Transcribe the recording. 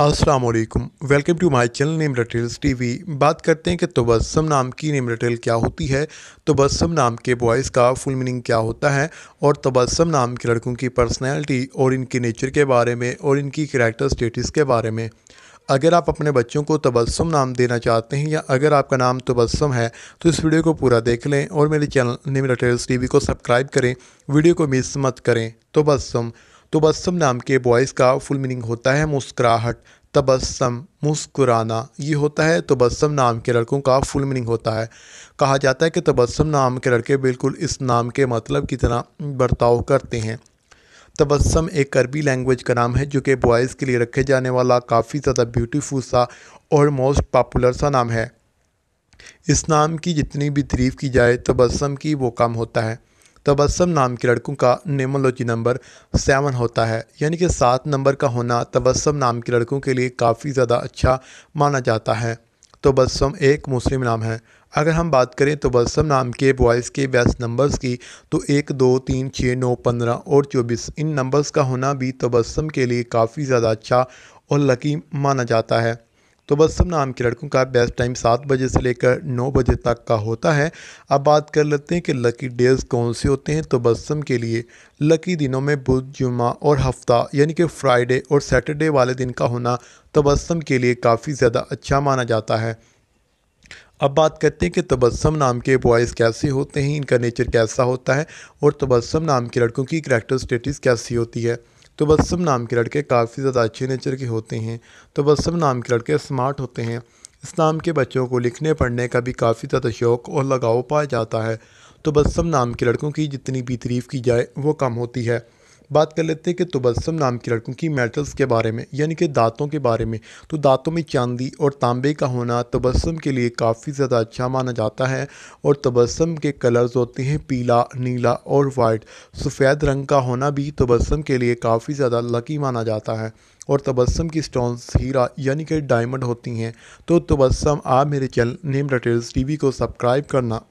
अस्सलाम वालेकुम welcome to my channel name details TV बात करते हैं कि तबस्म नाम की नेम रटेल क्या होती है तबस्म नाम के बॉयज़ का फुल मीनिंग क्या होता है और तबस्म नाम के लड़कों की पर्सनैलिटी और इनके नेचर के बारे में और इनकी करेक्टर स्टेटस के बारे में अगर आप अपने बच्चों को तबस्म नाम देना चाहते हैं या अगर आपका नाम तबस्म है तो इस वीडियो को पूरा देख लें और मेरे चैनल नेम रटेल्स टी को सब्सक्राइब करें वीडियो को मिस मत करें तबस्म तबस्सम नाम के बॉयज़ का फुल मीनिंग होता है मुस्कुराहट तबस्सम मुस्कुराना ये होता है तबस्सम नाम के लड़कों का फुल मीनिंग होता है कहा जाता है कि तबस्सम नाम के लड़के बिल्कुल इस नाम के मतलब की तरह बर्ताव करते हैं तबस्सम एक अरबी लैंग्वेज का नाम है जो कि बॉयज़ के लिए रखे जाने वाला काफ़ी ज़्यादा ब्यूटीफुल सा और मोस्ट पॉपुलर सा नाम है इस नाम की जितनी भी तारीफ़ की जाए तबस्सम की वो कम होता है तबस्सम नाम के लड़कों का नेमोलॉजी नंबर सेवन होता है यानी कि सात नंबर का होना तबस्सम नाम के लड़कों के लिए काफ़ी ज़्यादा अच्छा माना जाता है तबस्सम एक मुस्लिम नाम है अगर हम बात करें तो नाम के बॉयज़ के बेस्ट नंबर्स की तो एक दो तीन छः नौ पंद्रह और चौबीस इन नंबर्स का होना भी तबस्सम के लिए काफ़ी ज़्यादा अच्छा और लकी माना जाता है तो बसम नाम के लड़कों का बेस्ट टाइम सात बजे से लेकर नौ बजे तक का होता है अब बात कर लेते हैं कि लकी डेज़ कौन से होते हैं तो बसम के लिए लकी दिनों में बुध जुमा और हफ्ता यानी कि फ्राइडे और सैटरडे वाले दिन का होना तबस्सम तो के लिए काफ़ी ज़्यादा अच्छा माना जाता है अब बात करते हैं कि तबस्सम नाम के बॉयज़ कैसे होते हैं इनका नेचर कैसा होता है और तबस्सम नाम के लड़कों की करैक्टर स्टेटस कैसी होती है तो नाम के लड़के काफ़ी ज़्यादा अच्छे नेचर के होते हैं तो नाम के लड़के स्मार्ट होते हैं इस नाम के बच्चों को लिखने पढ़ने का भी काफ़ी ज़्यादा शौक़ और लगाव पाया जाता है तो नाम के लड़कों की जितनी भी तारीफ़ की जाए वो कम होती है बात कर लेते हैं कि तबस्सम नाम की लड़कों की मेटल्स के बारे में यानी कि दांतों के बारे में तो दांतों में चांदी और तांबे का होना तबस्सम के लिए काफ़ी ज़्यादा अच्छा माना जाता है और तबस्सम के कलर्स होते हैं पीला नीला और वाइट सफ़ेद रंग का होना भी तबस्सम के लिए काफ़ी ज़्यादा लकी माना जाता है और तबस्सम की स्टोन्स हीरा यानी कि डायमंड होती हैं तो तबस्सम आप मेरे चैनल नेम डिटेल्स टी को सब्सक्राइब करना